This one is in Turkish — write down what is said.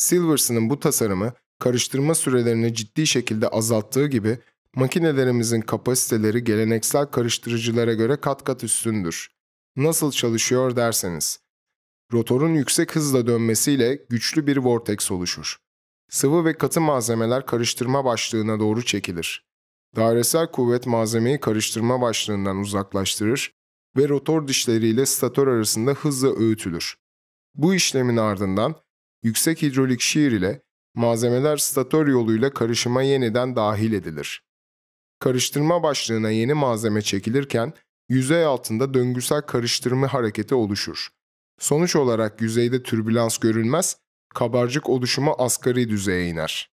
Silverson'ın bu tasarımı karıştırma sürelerini ciddi şekilde azalttığı gibi makinelerimizin kapasiteleri geleneksel karıştırıcılara göre kat kat üstündür. Nasıl çalışıyor derseniz. Rotorun yüksek hızla dönmesiyle güçlü bir vortex oluşur. Sıvı ve katı malzemeler karıştırma başlığına doğru çekilir. Dairesel kuvvet malzemeyi karıştırma başlığından uzaklaştırır ve rotor dişleriyle stator arasında hızla öğütülür. Bu işlemin ardından yüksek hidrolik şiir ile malzemeler stator yoluyla karışıma yeniden dahil edilir. Karıştırma başlığına yeni malzeme çekilirken yüzey altında döngüsel karıştırma hareketi oluşur. Sonuç olarak yüzeyde türbülans görülmez, kabarcık oluşumu asgari düzeye iner.